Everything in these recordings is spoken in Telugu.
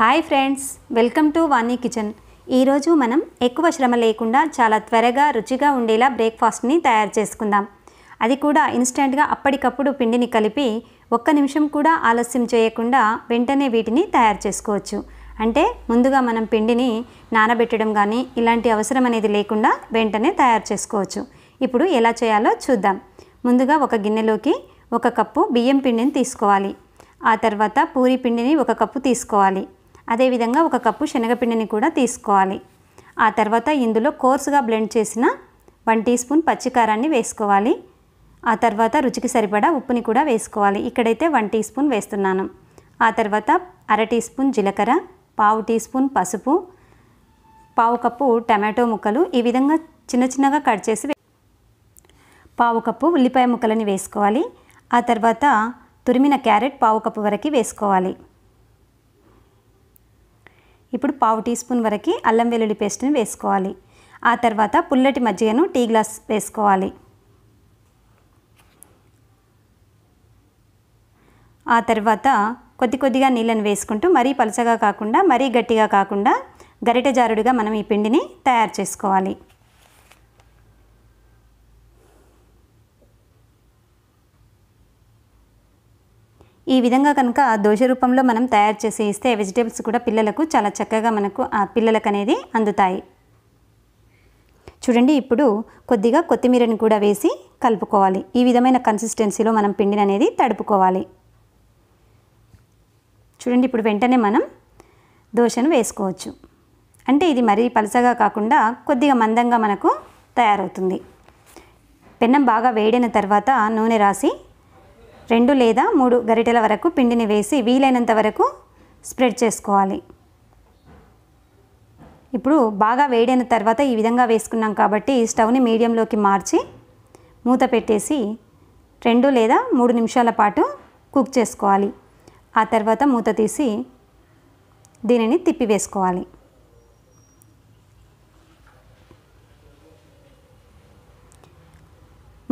hi friends welcome to Vani kitchen ఈరోజు మనం ఎక్కువ శ్రమ లేకుండా చాలా త్వరగా రుచిగా ఉండేలా బ్రేక్ఫాస్ట్ని తయారు చేసుకుందాం అది కూడా ఇన్స్టెంట్గా అప్పటికప్పుడు పిండిని కలిపి ఒక్క నిమిషం కూడా ఆలస్యం చేయకుండా వెంటనే వీటిని తయారు చేసుకోవచ్చు అంటే ముందుగా మనం పిండిని నానబెట్టడం కానీ ఇలాంటి అవసరం అనేది లేకుండా వెంటనే తయారు చేసుకోవచ్చు ఇప్పుడు ఎలా చేయాలో చూద్దాం ముందుగా ఒక గిన్నెలోకి ఒక కప్పు బియ్యం పిండిని తీసుకోవాలి ఆ తర్వాత పూరి పిండిని ఒక కప్పు తీసుకోవాలి అదేవిధంగా ఒక కప్పు శనగపిండిని కూడా తీసుకోవాలి ఆ తర్వాత ఇందులో కోర్సుగా బ్లెండ్ చేసిన వన్ టీ స్పూన్ పచ్చికారాన్ని వేసుకోవాలి ఆ తర్వాత రుచికి సరిపడా ఉప్పుని కూడా వేసుకోవాలి ఇక్కడైతే వన్ టీ స్పూన్ వేస్తున్నాను ఆ తర్వాత అర టీ స్పూన్ జీలకర్ర పావు టీ స్పూన్ పసుపు పావు కప్పు టమాటో ముక్కలు ఈ విధంగా చిన్న చిన్నగా కట్ చేసి పావు కప్పు ఉల్లిపాయ ముక్కలని వేసుకోవాలి ఆ తర్వాత తురిమిన క్యారెట్ పావు కప్పు వరకు వేసుకోవాలి ఇప్పుడు పావు టీ స్పూన్ వరకు అల్లం వెల్లుల్లి పేస్ట్ని వేసుకోవాలి ఆ తర్వాత పుల్లటి మజ్జిగను టీ గ్లాస్ వేసుకోవాలి ఆ తర్వాత కొద్ది కొద్దిగా నీళ్ళని వేసుకుంటూ మరీ పలచగా కాకుండా మరీ గట్టిగా కాకుండా గరిటజారుడిగా జారుడుగా మనం ఈ పిండిని తయారు చేసుకోవాలి ఈ విధంగా కనుక దోశ రూపంలో మనం తయారు చేసి ఇస్తే వెజిటేబుల్స్ కూడా పిల్లలకు చాలా చక్కగా మనకు ఆ పిల్లలకు అనేది అందుతాయి చూడండి ఇప్పుడు కొద్దిగా కొత్తిమీరని కూడా వేసి కలుపుకోవాలి ఈ విధమైన కన్సిస్టెన్సీలో మనం పిండిని అనేది తడుపుకోవాలి చూడండి ఇప్పుడు వెంటనే మనం దోశను వేసుకోవచ్చు అంటే ఇది మరీ పలసగా కాకుండా కొద్దిగా మందంగా మనకు తయారవుతుంది పెన్నం బాగా వేడైన తర్వాత నూనె రాసి రెండు లేదా మూడు గరిటెల వరకు పిండిని వేసి వీలైనంత వరకు స్ప్రెడ్ చేసుకోవాలి ఇప్పుడు బాగా వేడైన తర్వాత ఈ విధంగా వేసుకున్నాం కాబట్టి స్టవ్ని మీడియంలోకి మార్చి మూత పెట్టేసి రెండు లేదా మూడు నిమిషాల పాటు కుక్ చేసుకోవాలి ఆ తర్వాత మూత తీసి దీనిని తిప్పివేసుకోవాలి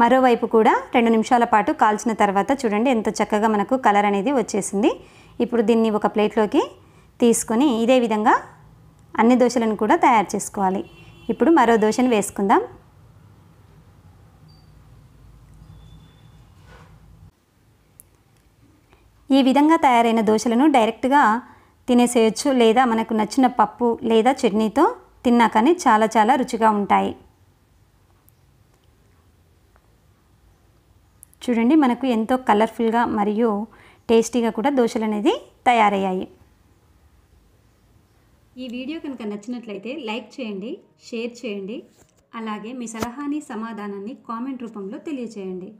మరోవైపు కూడా రెండు నిమిషాల పాటు కాల్చిన తర్వాత చూడండి ఎంత చక్కగా మనకు కలర్ అనేది వచ్చేసింది ఇప్పుడు దీన్ని ఒక ప్లేట్లోకి తీసుకొని ఇదే విధంగా అన్ని దోశలను కూడా తయారు చేసుకోవాలి ఇప్పుడు మరో దోశను వేసుకుందాం ఈ విధంగా తయారైన దోశలను డైరెక్ట్గా తినేసేయచ్చు లేదా మనకు నచ్చిన పప్పు లేదా చట్నీతో తిన్నా కానీ చాలా చాలా రుచిగా ఉంటాయి చూడండి మనకు ఎంతో కలర్ఫుల్గా మరియు టేస్టీగా కూడా దోశలు అనేది తయారయ్యాయి ఈ వీడియో కనుక నచ్చినట్లయితే లైక్ చేయండి షేర్ చేయండి అలాగే మీ సలహాని సమాధానాన్ని కామెంట్ రూపంలో తెలియచేయండి